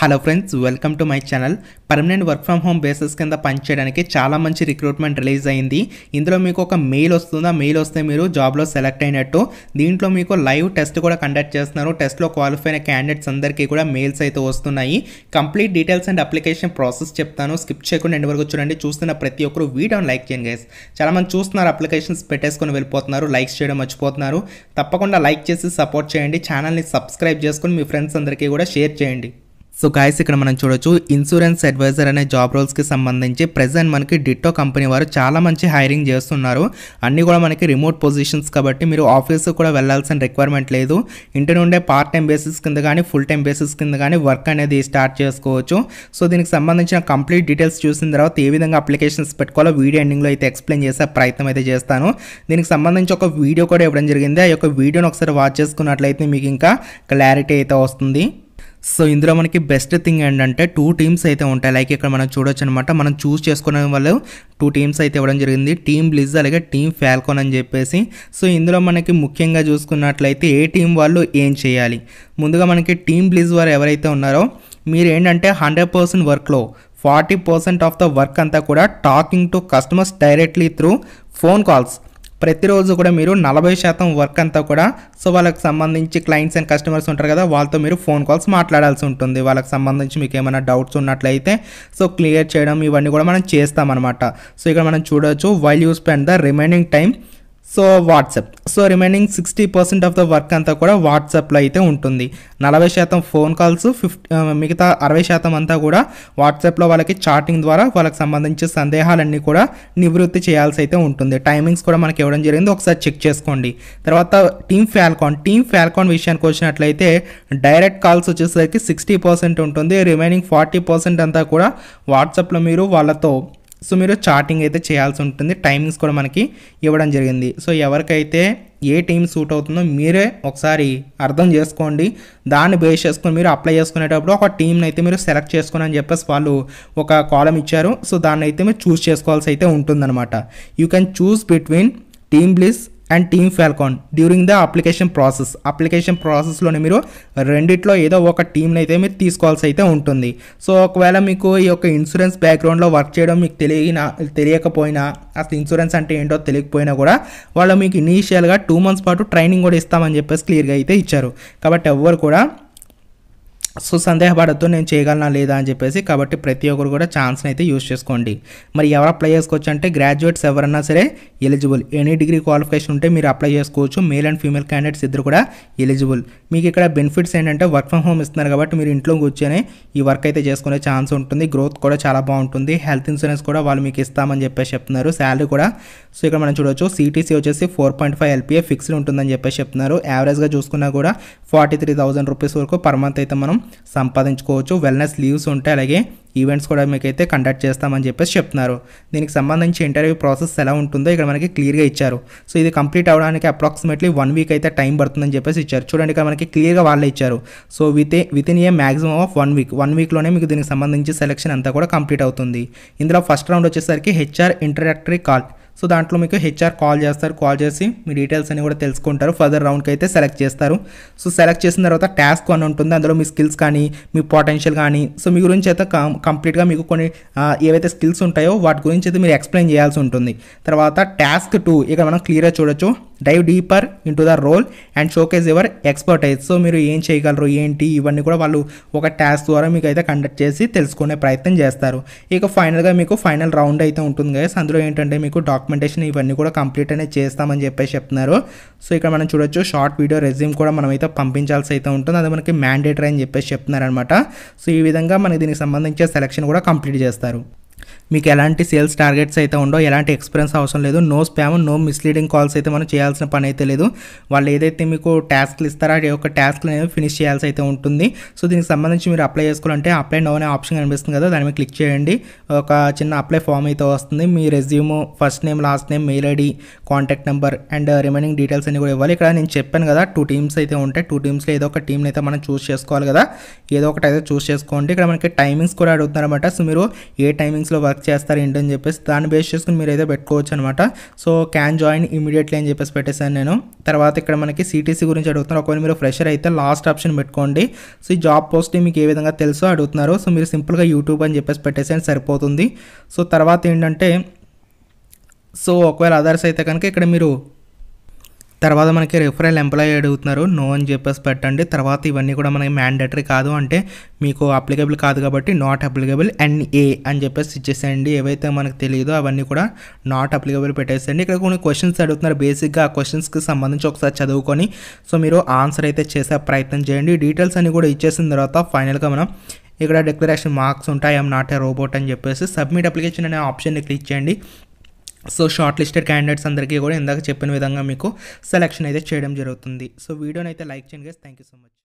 hello friends welcome to my channel permanent work from home basis కింద పనిచేయడానికి చాలా మంచి రిక్రూట్మెంట్ రిలీజ్ అయింది ఇందులో మీకు ఒక మెయిల్ వస్తుందా మెయిల్ వస్తే మీరు జాబ్లో సెలెక్ట్ అయినట్టు దీంట్లో మీకు లైవ్ టెస్ట్ కూడా కండక్ట్ చేస్తున్నారు టెస్ట్లో క్వాలిఫై అయిన క్యాండిడేట్స్ అందరికీ కూడా మెయిల్స్ అయితే వస్తున్నాయి complete details and application process చెప్తాను స్కిప్ చేయకుండా ఎండ్ వరకు చూడండి చూస్తున్న ప్రతి ఒక్కరు వీడియోని లైక్ చేయండి గైస్ చాలా మంది చూస్తున్నారు అప్లికేషన్స్ పెట్టేసుకొని వెళ్ళిపోతున్నారు లైక్స్ చేయడం మర్చిపోతున్నారు తప్పకుండా లైక్ చేసి సపోర్ట్ చేయండి ఛానల్ని సబ్స్క్రైబ్ చేసుకొని మీ ఫ్రెండ్స్ అందరికీ కూడా షేర్ చేయండి సో గాయస్ ఇక్కడ మనం చూడొచ్చు ఇన్సూరెన్స్ అడ్వైజర్ అనే జాబ్ రోల్స్కి సంబంధించి ప్రజెంట్ మనకి డిట్టో కంపెనీ వారు చాలా మంచి హైరింగ్ చేస్తున్నారు అన్నీ కూడా మనకి రిమోట్ పొజిషన్స్ కాబట్టి మీరు ఆఫీస్కి కూడా వెళ్ళాల్సిన రిక్వైర్మెంట్ లేదు ఇంటి నుండే పార్ట్ టైం బేసిస్ కింద కానీ ఫుల్ టైం బేసిస్ కింద కానీ వర్క్ అనేది స్టార్ట్ చేసుకోవచ్చు సో దీనికి సంబంధించిన కంప్లీట్ డీటెయిల్స్ చూసిన తర్వాత ఏ విధంగా అప్లికేషన్స్ పెట్టుకోవాలో వీడియో ఎండింగ్లో అయితే ఎక్స్ప్లెయిన్ చేసే ప్రయత్నం అయితే చేస్తాను దీనికి సంబంధించి ఒక వీడియో కూడా ఇవ్వడం జరిగింది ఆ యొక్క వీడియోని ఒకసారి వాచ్ చేసుకున్నట్లయితే మీకు ఇంకా క్లారిటీ అయితే వస్తుంది సో ఇందులో మనకి బెస్ట్ థింగ్ ఏంటంటే టూ టీమ్స్ అయితే ఉంటాయి లైక్ ఇక్కడ మనం చూడొచ్చు అనమాట మనం చూస్ చేసుకునే వాళ్ళు టూ టీమ్స్ అయితే ఇవ్వడం జరిగింది టీమ్ బ్లిజ్ అలాగే టీమ్ ఫ్యాల్కోన్ అని చెప్పేసి సో ఇందులో మనకి ముఖ్యంగా చూసుకున్నట్లయితే ఏ టీం వాళ్ళు ఏం చేయాలి ముందుగా మనకి టీమ్ బ్లిజ్ వారు ఎవరైతే ఉన్నారో మీరు ఏంటంటే హండ్రెడ్ పర్సెంట్ వర్క్లో forty percent of the work అంతా కూడా talking to customers directly through phone calls ప్రతిరోజు కూడా మీరు నలభై శాతం వర్క్ అంతా కూడా సో వాళ్ళకి సంబంధించి క్లయింట్స్ అండ్ కస్టమర్స్ ఉంటారు కదా వాళ్ళతో మీరు ఫోన్ కాల్స్ మాట్లాడాల్సి ఉంటుంది వాళ్ళకి సంబంధించి మీకు ఏమైనా డౌట్స్ ఉన్నట్లయితే సో క్లియర్ చేయడం ఇవన్నీ కూడా మనం చేస్తామన్నమాట సో ఇక్కడ మనం చూడవచ్చు while you spend the remaining time so WhatsApp so remaining sixty percent of the work అంతా కూడా వాట్సాప్లో అయితే ఉంటుంది నలభై శాతం ఫోన్ కాల్స్ ఫిఫ్టీ మిగతా అరవై శాతం అంతా కూడా వాట్సాప్లో వాళ్ళకి చాటింగ్ ద్వారా వాళ్ళకి సంబంధించిన సందేహాలన్నీ కూడా నివృత్తి చేయాల్సి అయితే ఉంటుంది టైమింగ్స్ కూడా మనకి ఇవ్వడం జరిగింది ఒకసారి చెక్ చేసుకోండి తర్వాత టీమ్ ఫ్యాల్కాన్ టీమ్ ఫ్యాల్కాన్ విషయానికి వచ్చినట్లయితే డైరెక్ట్ కాల్స్ వచ్చేసరికి సిక్స్టీ పర్సెంట్ ఉంటుంది రిమైనింగ్ ఫార్టీ పర్సెంట్ అంతా కూడా వాట్సాప్లో మీరు వాళ్ళతో సో మీరు చార్టింగ్ అయితే చేయాల్సి ఉంటుంది టైమింగ్స్ కూడా మనకి ఇవ్వడం జరిగింది సో ఎవరికైతే ఏ టీం సూట్ అవుతుందో మీరే ఒకసారి అర్థం చేసుకోండి దాన్ని బేస్ చేసుకొని మీరు అప్లై చేసుకునేటప్పుడు ఒక టీంని అయితే మీరు సెలెక్ట్ చేసుకుని అని చెప్పేసి వాళ్ళు ఒక కాలం ఇచ్చారు సో దాన్ని అయితే మీరు చూస్ చేసుకోవాల్సి అయితే ఉంటుందన్నమాట you can choose between team Bliss and team Falcon during the application process application ప్రాసెస్లోనే మీరు రెండిట్లో ఏదో ఒక టీంని అయితే మీరు తీసుకోవాల్సి అయితే ఉంటుంది సో ఒకవేళ మీకు ఈ యొక్క ఇన్సూరెన్స్ బ్యాక్గ్రౌండ్లో వర్క్ చేయడం మీకు తెలియన తెలియకపోయినా అసలు ఇన్సూరెన్స్ అంటే ఏంటో తెలియకపోయినా కూడా వాళ్ళు మీకు ఇనీషియల్గా టూ మంత్స్ పాటు ట్రైనింగ్ కూడా ఇస్తామని చెప్పేసి క్లియర్గా అయితే ఇచ్చారు కాబట్టి ఎవ్వరు కూడా సో సందేహపడద్దు నేను చేయగలనా లేదా అని చెప్పేసి కాబట్టి ప్రతి ఒక్కరు కూడా ఛాన్స్ని అయితే యూస్ చేసుకోండి మరి ఎవరు అప్లై చేసుకోవచ్చు అంటే గ్రాడ్యుయేట్స్ ఎవరన్నా సరే ఎలిజిబుల్ ఎనీ డిగ్రీ క్వాలిఫికేషన్ ఉంటే మీరు అప్లై చేసుకోవచ్చు మేల్ అండ్ ఫీమేల్ క్యాండిడేట్స్ ఇద్దరు కూడా ఎలిజిబుల్ మీకు ఇక్కడ బెనిఫిట్స్ ఏంటంటే వర్క్ ఫ్రమ్ హోమ్ ఇస్తున్నారు కాబట్టి మీరు ఇంట్లో కూర్చొని ఈ వర్క్ అయితే చేసుకునే ఛాన్స్ ఉంటుంది గ్రోత్ కూడా చాలా బాగుంటుంది హెల్త్ ఇన్సూరెన్స్ కూడా వాళ్ళు మీకు ఇస్తామని చెప్పేసి చెప్తున్నారు శాలరీ కూడా సో ఇక్కడ మనం చూడవచ్చు సిటీసీ వచ్చేసి four point five LPA fixed ఉంటుందని చెప్పేసి చెప్తున్నారు యావరేజ్గా చూసుకున్నా కూడా ఫార్టీ త్రీ థౌసండ్ రూపీస్ వరకు పర్ మంత్ అయితే మనం సంపాదించుకోవచ్చు వెల్నెస్ లీవ్స్ ఉంటాయి అలాగే ఈవెంట్స్ కూడా మీకైతే కండక్ట్ చేస్తామని చెప్పేసి చెప్తున్నారు దీనికి సంబంధించి ఇంటర్వ్యూ ప్రాసెస్ ఎలా ఉంటుందో ఇక్కడ మనకి క్లియర్గా ఇచ్చారు సో ఇది కంప్లీట్ అవడానికి అప్రాక్సిమేట్లీ వన్ వీక్ అయితే టైం పడుతుందని చెప్పేసి ఇచ్చారు చూడండి ఇక్కడ మనకి క్లియర్గా వాళ్ళే ఇచ్చారు so with within a maximum of one week one వీక్లోనే మీకు దీనికి సంబంధించి సెలెక్షన్ అంతా కూడా కంప్లీట్ అవుతుంది ఇందులో ఫస్ట్ రౌండ్ వచ్చేసరికి హెచ్ఆర్ ఇంటరాక్టరీ కాల్ సో దాంట్లో మీకు హెచ్ఆర్ కాల్ చేస్తారు కాల్ చేసి మీ డీటెయిల్స్ అని కూడా తెలుసుకుంటారు ఫర్దర్ రౌండ్కి అయితే సెలెక్ట్ చేస్తారు సో సెలెక్ట్ చేసిన తర్వాత టాస్క్ అని ఉంటుంది అందులో మీ స్కిల్స్ కానీ మీ పొటెన్షియల్ కానీ సో మీ గురించి అయితే కంప్లీట్గా మీకు కొన్ని ఏవైతే స్కిల్స్ ఉంటాయో వాటి గురించి అయితే మీరు ఎక్స్ప్లెయిన్ చేయాల్సి ఉంటుంది తర్వాత టాస్క్ టూ ఇక్కడ మనం క్లియర్గా చూడొచ్చు dive deeper to the role and showcase expert expertise so మీరు ఏం చేయగలరు ఏంటి ఇవన్నీ కూడా వాళ్ళు ఒక టాస్క్ ద్వారా మీకు అయితే కండక్ట్ చేసి తెలుసుకునే ప్రయత్నం చేస్తారు ఇక ఫైనల్గా మీకు ఫైనల్ రౌండ్ అయితే ఉంటుంది కదా అందులో ఏంటంటే మీకు డాక్టర్ డాక్యుమెంటేషన్ ఇవన్నీ కూడా కంప్లీట్ అనేది చేస్తామని చెప్పేసి చెప్తున్నారు సో ఇక్కడ మనం చూడొచ్చు షార్ట్ వీడియో రెజ్యూమ్ కూడా మనమైతే పంపించాల్సి అయితే ఉంటుంది అది మనకి మ్యాండేటరీ అని చెప్పేసి చెప్తున్నారు అనమాట సో ఈ విధంగా మనకి దీనికి సంబంధించిన సెలక్షన్ కూడా కంప్లీట్ చేస్తారు మీకు ఎలాంటి సేల్స్ టార్గెట్స్ అయితే ఉండో ఎలాంటి ఎక్స్పీరియన్స్ అవసరం లేదు no spam no misleading calls అయితే మనం చేయాల్సిన పని అయితే లేదు వాళ్ళు ఏదైతే మీకు టాస్క్లు ఇస్తారో ఆ యొక్క టాస్క్లు అనేవి ఫినిష్ చేయాల్సి అయితే ఉంటుంది సో దీనికి సంబంధించి మీరు అప్లై చేసుకోవాలంటే అప్లై నో అనే ఆప్షన్ కనిపిస్తుంది కదా దాని మీద క్లిక్ చేయండి ఒక చిన్న అప్లై ఫామ్ అయితే వస్తుంది మీ resume first name last name mail ID contact number and remaining details అన్ని కూడా ఇవ్వాలి ఇక్కడ నేను చెప్పాను కదా టూ టీమ్స్ అయితే ఉంటాయి టూ టీమ్స్లో ఏదో ఒక టీమ్ని అయితే మనం చూస్ చేసుకోవాలి కదా ఏదో ఒకటి అయితే చూస్ చేసుకోండి ఇక్కడ మనకి టైమింగ్స్ కూడా అడుగుతున్నారన్నమాట సో మీరు ఏ టైమింగ్స్ కంపెనీస్లో వర్క్ చేస్తారు ఏంటని చెప్పేసి దాన్ని బేస్ చేసుకుని అయితే పెట్టుకోవచ్చు అనమాట సో క్యాన్ జాయిన్ ఇమీడియట్లీ అని చెప్పేసి పెట్టేశాను నేను తర్వాత ఇక్కడ మనకి సిటీసీ గురించి అడుగుతున్నారు ఒకవేళ మీరు ఫ్రెషర్ అయితే లాస్ట్ ఆప్షన్ పెట్టుకోండి సో ఈ జాబ్ పోస్ట్ మీకు ఏ విధంగా తెలుసో అడుగుతున్నారు సో మీరు సింపుల్గా యూట్యూబ్ అని చెప్పేసి పెట్టేసాను సరిపోతుంది సో తర్వాత ఏంటంటే సో ఒకవేళ అదర్స్ అయితే కనుక ఇక్కడ మీరు తర్వాత మనకి రిఫరల్ ఎంప్లాయీ అడుగుతున్నారు నో అని చెప్పేసి పెట్టండి తర్వాత ఇవన్నీ కూడా మనకి మ్యాండేటరీ కాదు అంటే మీకు అప్లికబుల్ కాదు కాబట్టి నాట్ అప్లికబుల్ అండ్ ఏ అని చెప్పేసి ఇచ్చేసేయండి ఏవైతే మనకు తెలియదో అవన్నీ కూడా నాట్ అప్లికబుల్ పెట్టేసేయండి ఇక్కడ కొన్ని క్వశ్చన్స్ అడుగుతున్నారు బేసిక్గా ఆ క్వశ్చన్స్కి సంబంధించి ఒకసారి చదువుకొని సో మీరు ఆన్సర్ అయితే చేసే ప్రయత్నం చేయండి డీటెయిల్స్ అన్ని కూడా ఇచ్చేసిన తర్వాత ఫైనల్గా మనం ఇక్కడ డిక్లరేషన్ మార్క్స్ ఉంటాయి ఐఎమ్ నాట్ ఏ రోబోట్ అని చెప్పేసి సబ్మిట్ అప్లికేషన్ అనే ఆప్షన్ని క్లిక్ చేయండి సో షార్ట్ లిస్టెడ్ క్యాండిడేట్స్ అందరికీ కూడా ఇందాక చెప్పిన విధంగా మీకు సెలెక్షన్ అయితే చేయడం జరుగుతుంది సో వీడియోని అయితే లైక్ చేయండి guys thank you so much